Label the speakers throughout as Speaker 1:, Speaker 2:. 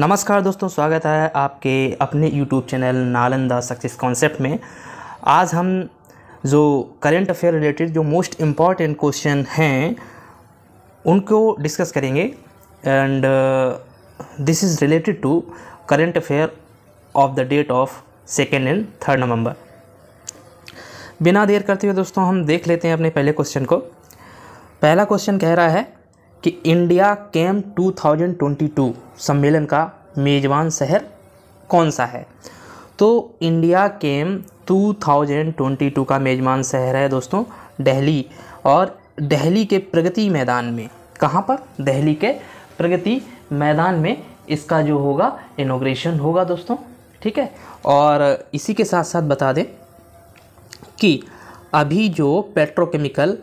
Speaker 1: नमस्कार दोस्तों स्वागत है आपके अपने YouTube channel Nalanda success concept में आज हम जो करेंट अफेयर रिलेटेड जो मोस्ट इम्पॉर्टेंट क्वेश्चन हैं उनको डिस्कस करेंगे and this is related to current affair of the date of second and third November बिना देर करते हुए दोस्तों हम देख लेते हैं अपने पहले क्वेश्चन को पहला क्वेश्चन कह रहा है कि इंडिया कैम 2022 सम्मेलन का मेज़बान शहर कौन सा है तो इंडिया कैम 2022 का मेज़बान शहर है दोस्तों दिल्ली और दिल्ली के प्रगति मैदान में कहाँ पर दिल्ली के प्रगति मैदान में इसका जो होगा इनोग्रेशन होगा दोस्तों ठीक है और इसी के साथ साथ बता दें कि अभी जो पेट्रोकेमिकल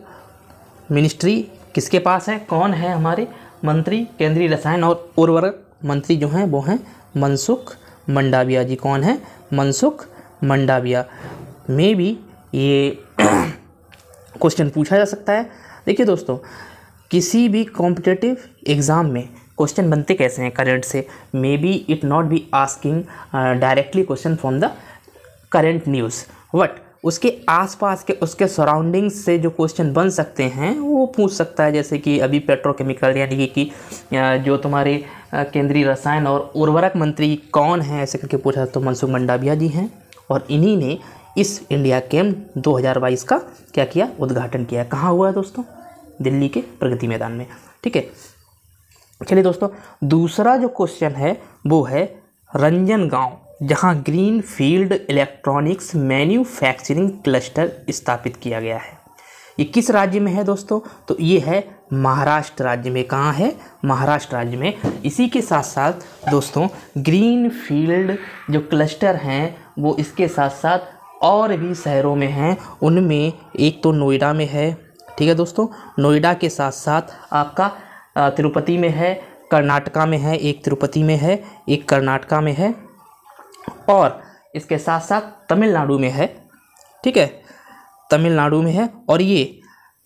Speaker 1: मिनिस्ट्री किसके पास है कौन है हमारे मंत्री केंद्रीय रसायन और उर्वरक मंत्री जो हैं वो हैं मनसुख मंडाविया जी कौन है मनसुख मंडाविया मे भी ये क्वेश्चन पूछा जा सकता है देखिए दोस्तों किसी भी कॉम्पिटेटिव एग्ज़ाम में क्वेश्चन बनते कैसे हैं करंट से may be it not be asking directly question from the current news but उसके आसपास के उसके सराउंडिंग्स से जो क्वेश्चन बन सकते हैं वो पूछ सकता है जैसे कि अभी पेट्रोकेमिकल यानी कि जो तुम्हारे केंद्रीय रसायन और उर्वरक मंत्री कौन हैं ऐसे करके पूछा तो मनसुख मंडाविया जी हैं और इन्हीं ने इस इंडिया कैम्प 2022 का क्या किया उद्घाटन किया कहाँ हुआ है दोस्तों दिल्ली के प्रगति मैदान में ठीक है चलिए दोस्तों दूसरा जो क्वेश्चन है वो है रंजन गांव जहां green field electronics manufacturing cluster स्थापित किया गया है ये किस राज्य में है दोस्तों तो ये है महाराष्ट्र राज्य में कहाँ है महाराष्ट्र राज्य में इसी के साथ साथ दोस्तों ग्रीन फील्ड जो क्लस्टर हैं वो इसके साथ साथ और भी शहरों में हैं उनमें एक तो नोएडा में है ठीक है दोस्तों नोएडा के साथ साथ आपका तिरुपति में है कर्नाटका में है एक तिरुपति में है एक कर्नाटका में है और इसके साथ साथ तमिलनाडु में है ठीक है तमिलनाडु में है और ये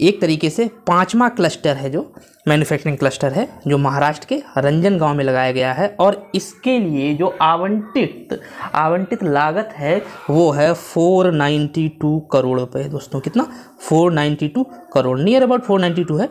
Speaker 1: एक तरीके से पांचवा क्लस्टर है जो मैन्युफैक्चरिंग क्लस्टर है जो महाराष्ट्र के रंजन गांव में लगाया गया है और इसके लिए जो आवंटित आवंटित लागत है वो है 492 करोड़ रुपए दोस्तों कितना 492 करोड़ नियर अबाउट 492 है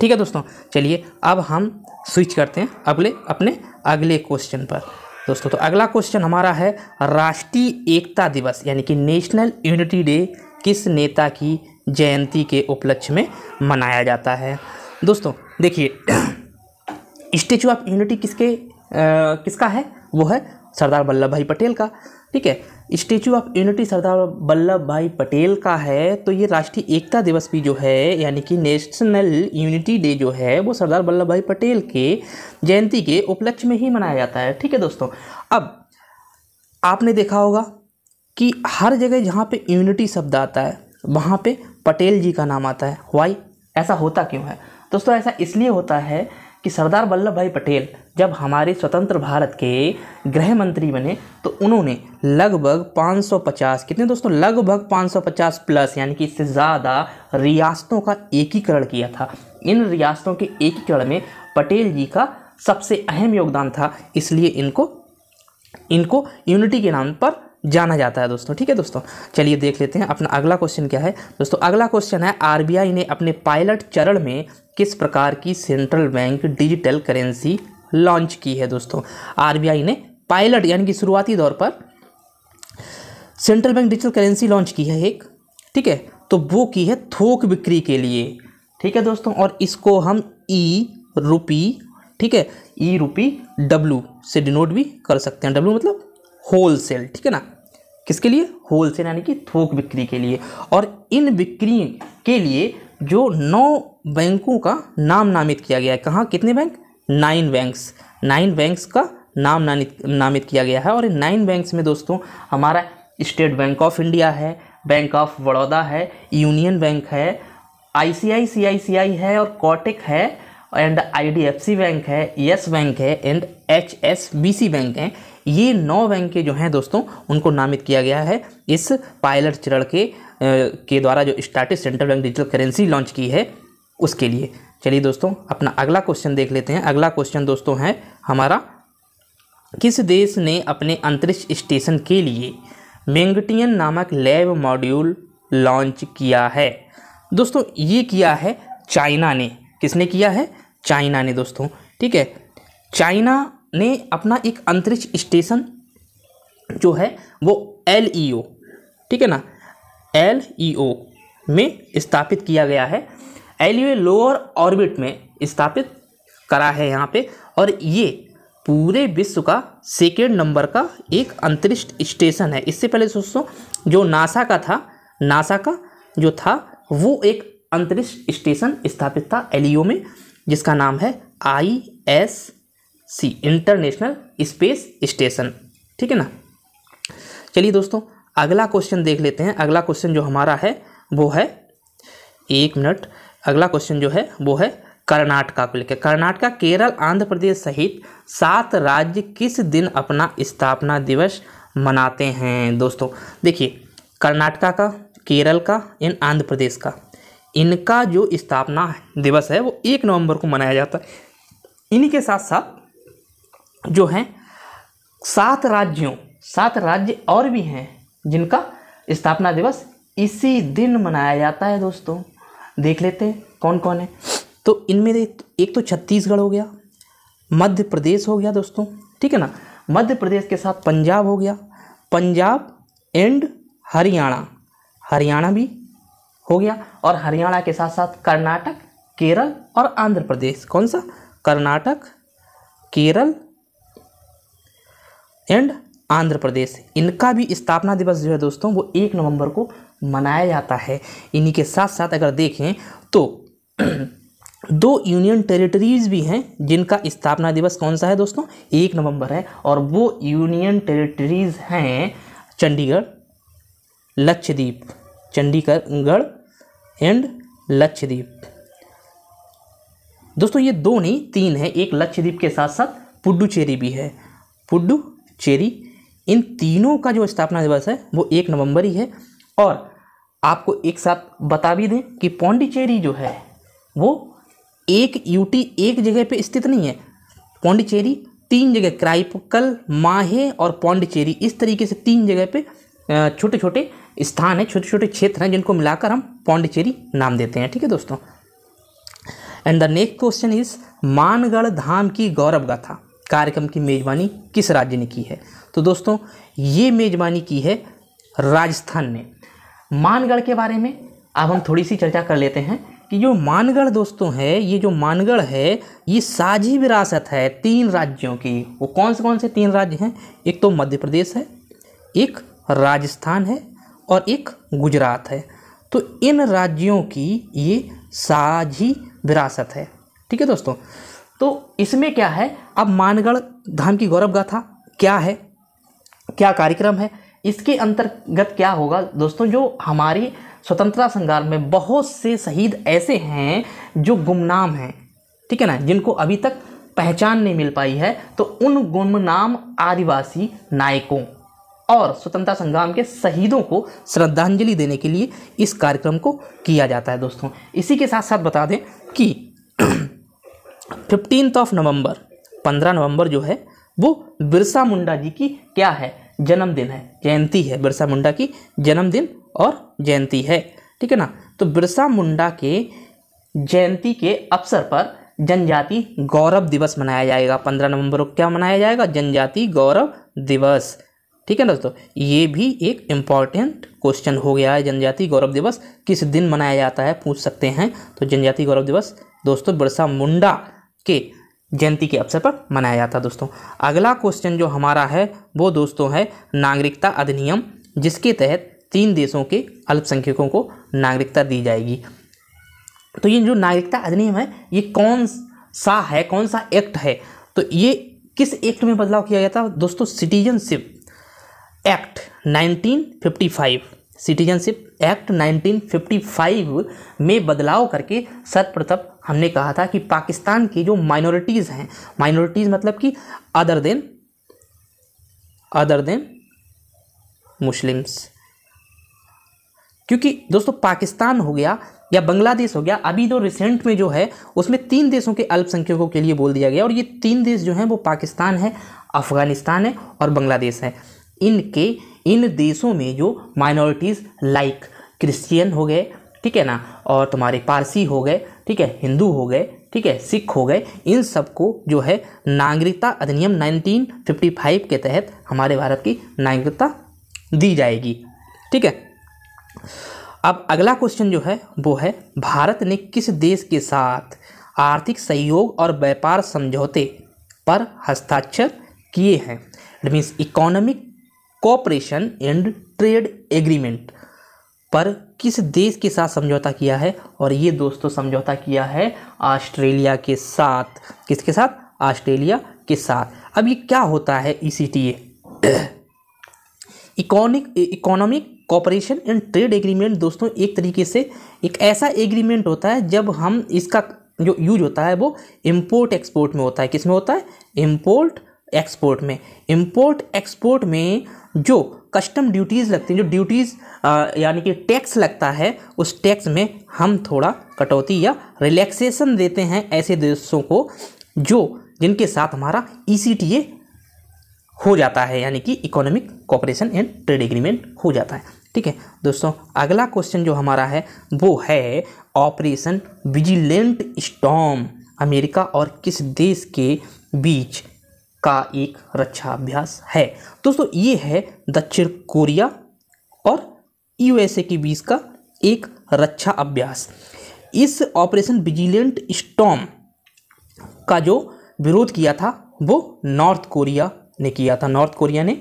Speaker 1: ठीक है दोस्तों चलिए अब हम स्विच करते हैं अगले अपने अगले क्वेश्चन पर दोस्तों तो अगला क्वेश्चन हमारा है राष्ट्रीय एकता दिवस यानी कि नेशनल यूनिटी डे किस नेता की जयंती के उपलक्ष्य में मनाया जाता है दोस्तों देखिए स्टेचू ऑफ यूनिटी किसके आ, किसका है वो है सरदार वल्लभ भाई पटेल का ठीक है Statue of Unity Sardar Vallabh Bhai Patel का है तो ये राष्ट्रीय एकता दिवस भी जो है यानी कि नेशनल यूनिटी डे जो है वो सरदार वल्लभ भाई पटेल के जयंती के उपलक्ष्य में ही मनाया जाता है ठीक है दोस्तों अब आपने देखा होगा कि हर जगह जहाँ पे यूनिटी शब्द आता है वहाँ पे पटेल जी का नाम आता है वाई ऐसा होता क्यों है दोस्तों ऐसा इसलिए होता है कि सरदार वल्लभ भाई पटेल जब हमारे स्वतंत्र भारत के गृह मंत्री बने तो उन्होंने लगभग 550 कितने दोस्तों लगभग 550 प्लस यानी कि इससे ज़्यादा रियासतों का एकीकरण किया था इन रियासतों के एकीकरण में पटेल जी का सबसे अहम योगदान था इसलिए इनको इनको यूनिटी के नाम पर जाना जाता है दोस्तों ठीक है दोस्तों चलिए देख लेते हैं अपना अगला क्वेश्चन क्या है दोस्तों अगला क्वेश्चन है आरबीआई ने अपने पायलट चरण में किस प्रकार की central bank digital currency launch की है दोस्तों आरबीआई ने पायलट यानी कि शुरुआती दौर पर central bank digital currency launch की है एक ठीक है तो वो की है थोक बिक्री के लिए ठीक है दोस्तों और इसको हम ई e रुपी ठीक है ई रुपी डब्लू से डिनोट भी कर सकते हैं डब्लू मतलब होल सेल ठीक है ना किसके लिए होल सेल यानी कि थोक बिक्री के लिए और इन बिक्री के लिए जो नौ बैंकों का नाम नामित किया गया है कहाँ कितने bank nine banks nine banks का नाम नामित किया गया है और इन नाइन बैंक्स में दोस्तों हमारा स्टेट बैंक ऑफ इंडिया है बैंक ऑफ बड़ौदा है यूनियन बैंक है आईसीआईसीआईसीआई है और कॉटिक है एंड आईडीएफसी बैंक है यस बैंक है एंड एचएसबीसी बैंक है ये नौ बैंक के जो हैं दोस्तों उनको नामित किया गया है इस पायलट चरण के के द्वारा जो स्टार्टिस central bank digital currency launch की है उसके लिए चलिए दोस्तों अपना अगला क्वेश्चन देख लेते हैं अगला क्वेश्चन दोस्तों है हमारा किस देश ने अपने अंतरिक्ष स्टेशन के लिए मेंगटियन नामक लैब मॉड्यूल लॉन्च किया है दोस्तों ये किया है चाइना ने किसने किया है चाइना ने दोस्तों ठीक है चाइना ने अपना एक अंतरिक्ष स्टेशन जो है वो एल ई ओ ठीक है ना एल ई ओ में स्थापित किया गया है L E O lower orbit में स्थापित करा है यहाँ पे और ये पूरे विश्व का सेकेंड नंबर का एक अंतरिक्ष स्टेशन है इससे पहले दोस्तों जो नासा का था नासा का जो था वो एक अंतरिक्ष स्टेशन स्थापित था एलियो में जिसका नाम है I S C International Space Station ठीक है ना चलिए दोस्तों अगला क्वेश्चन देख लेते हैं अगला क्वेश्चन जो हमारा है वो है एक मिनट अगला क्वेश्चन जो है वो है कर्नाटका को लेकर कर्नाटका केरल आंध्र प्रदेश सहित सात राज्य किस दिन अपना स्थापना दिवस मनाते हैं दोस्तों देखिए कर्नाटका का केरल का एंड आंध्र प्रदेश का इनका जो स्थापना दिवस है वो एक नवंबर को मनाया जाता है इन्हीं के साथ साथ जो हैं सात राज्यों सात राज्य और भी हैं जिनका स्थापना दिवस इसी दिन मनाया जाता है दोस्तों देख लेते हैं कौन कौन है तो इनमें एक तो छत्तीसगढ़ हो गया मध्य प्रदेश हो गया दोस्तों ठीक है ना मध्य प्रदेश के साथ पंजाब हो गया पंजाब एंड हरियाणा हरियाणा भी हो गया और हरियाणा के साथ साथ कर्नाटक केरल और आंध्र प्रदेश कौन सा कर्नाटक केरल एंड आंध्र प्रदेश इनका भी स्थापना दिवस जो है दोस्तों वो एक नवंबर को मनाया जाता है इन्हीं के साथ साथ अगर देखें तो दो यूनियन टेरिटरीज भी हैं जिनका स्थापना दिवस कौन सा है दोस्तों एक नवंबर है और वो यूनियन टेरिटरीज हैं चंडीगढ़ लक्षद्वीप चंडीगढ़ एंड लक्षद्वीप दोस्तों ये दो नहीं तीन है एक लक्षद्वीप के साथ साथ पुडुचेरी भी है पुडु चेरी इन तीनों का जो स्थापना दिवस है वो एक नवंबर ही है और आपको एक साथ बता भी दें कि पौंडीचेरी जो है वो एक यूटी एक जगह पे स्थित नहीं है पौंडीचेरी तीन जगह क्राइपकल माहे और पौंडीचेरी इस तरीके से तीन जगह पे छोटे छोटे स्थान हैं छोटे छोटे क्षेत्र हैं जिनको मिलाकर हम पौंडीचेरी नाम देते हैं ठीक है दोस्तों and the next question is Mangarh Dham की गौरव गाथा कार्यक्रम की मेज़बानी किस राज्य ने की है तो दोस्तों ये मेज़बानी की है राजस्थान ने मानगढ़ के बारे में अब हम थोड़ी सी चर्चा कर लेते हैं कि जो मानगढ़ दोस्तों है ये जो मानगढ़ है ये साझी विरासत है तीन राज्यों की वो कौन से कौन से तीन राज्य हैं एक तो मध्य प्रदेश है एक राजस्थान है और एक गुजरात है तो इन राज्यों की ये साझी विरासत है ठीक है दोस्तों तो इसमें क्या है अब मानगढ़ धाम की गौरव गाथा क्या है क्या कार्यक्रम है इसके अंतर्गत क्या होगा दोस्तों जो हमारी स्वतंत्रता संग्राम में बहुत से शहीद ऐसे हैं जो गुमनाम हैं ठीक है ना जिनको अभी तक पहचान नहीं मिल पाई है तो उन गुमनाम आदिवासी नायकों और स्वतंत्रता संग्राम के शहीदों को श्रद्धांजलि देने के लिए इस कार्यक्रम को किया जाता है दोस्तों इसी के साथ साथ बता दें कि फिफ्टींथ ऑफ नवंबर पंद्रह नवंबर जो है वो बिरसा मुंडा जी की क्या है जन्मदिन है जयंती है बिरसा मुंडा की जन्मदिन और जयंती है ठीक है ना तो बिरसा मुंडा के जयंती के अवसर पर जनजाति गौरव दिवस मनाया जाएगा पंद्रह नवंबर को क्या मनाया जाएगा जनजाति गौरव दिवस ठीक है दोस्तों ये भी एक इम्पॉर्टेंट क्वेश्चन हो गया है जनजाति गौरव दिवस किस दिन मनाया जाता है पूछ सकते हैं तो जनजाति गौरव दिवस दोस्तों बिरसा मुंडा के जयंती के अवसर पर मनाया जाता है दोस्तों अगला क्वेश्चन जो हमारा है वो दोस्तों है नागरिकता अधिनियम जिसके तहत तीन देशों के अल्पसंख्यकों को नागरिकता दी जाएगी तो ये जो नागरिकता अधिनियम है ये कौन सा है कौन सा एक्ट है तो ये किस एक्ट में बदलाव किया गया था दोस्तों सिटीजनशिप एक्ट 1955 सिटीजनशिप एक्ट 1955 में बदलाव करके सर्वप्रथम हमने कहा था कि पाकिस्तान की जो माइनॉरिटीज़ हैं माइनॉरिटीज़ मतलब कि other than other than Muslims क्योंकि दोस्तों पाकिस्तान हो गया या बांग्लादेश हो गया अभी जो तो रिसेंट में जो है उसमें तीन देशों के अल्पसंख्यकों के लिए बोल दिया गया और ये तीन देश जो हैं वो पाकिस्तान है अफ़गानिस्तान है और बांग्लादेश है इनके इन देशों में जो माइनॉरिटीज़ लाइक क्रिश्चियन हो गए ठीक है ना और तुम्हारे पारसी हो गए ठीक है हिंदू हो गए ठीक है सिख हो गए इन सबको जो है नागरिकता अधिनियम 1955 के तहत हमारे भारत की नागरिकता दी जाएगी ठीक है अब अगला क्वेश्चन जो है वो है भारत ने किस देश के साथ आर्थिक सहयोग और व्यापार समझौते पर हस्ताक्षर किए हैं it means economic cooperation and trade agreement पर किस देश के साथ समझौता किया है और ये दोस्तों समझौता किया है ऑस्ट्रेलिया के साथ किसके साथ ऑस्ट्रेलिया के साथ अब ये क्या होता है E C T economic economic cooperation and trade agreement दोस्तों एक तरीके से एक ऐसा एग्रीमेंट होता है जब हम इसका जो यूज होता है वो इम्पोर्ट एक्सपोर्ट में होता है किस में होता है इम्पोर्ट एक्सपोर्ट में इम्पोर्ट एक्सपोर्ट में जो कस्टम ड्यूटीज़ लगती हैं जो ड्यूटीज़ यानी कि टैक्स लगता है उस टैक्स में हम थोड़ा कटौती या रिलैक्सेशन देते हैं ऐसे देशों को जो जिनके साथ हमारा ई e हो जाता है यानी कि economic cooperation and trade agreement हो जाता है ठीक है दोस्तों अगला क्वेश्चन जो हमारा है वो है ऑपरेशन विजिलेंट स्टॉम अमेरिका और किस देश के बीच का एक रक्षा अभ्यास है दोस्तों ये है दक्षिण कोरिया और यूएसए के बीच का एक रक्षा अभ्यास इस ऑपरेशन विजिलेंट स्टॉम का जो विरोध किया था वो नॉर्थ कोरिया ने किया था नॉर्थ कोरिया ने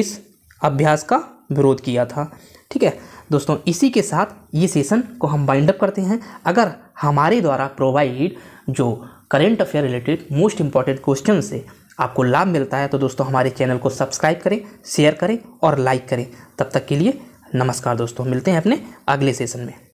Speaker 1: इस अभ्यास का विरोध किया था ठीक है दोस्तों इसी के साथ ये सेशन को हम बाइंड अप करते हैं अगर हमारे द्वारा प्रोवाइड जो current affair related most important question से आपको लाभ मिलता है तो दोस्तों हमारे चैनल को सब्सक्राइब करें शेयर करें और लाइक करें तब तक के लिए नमस्कार दोस्तों मिलते हैं अपने अगले सेशन में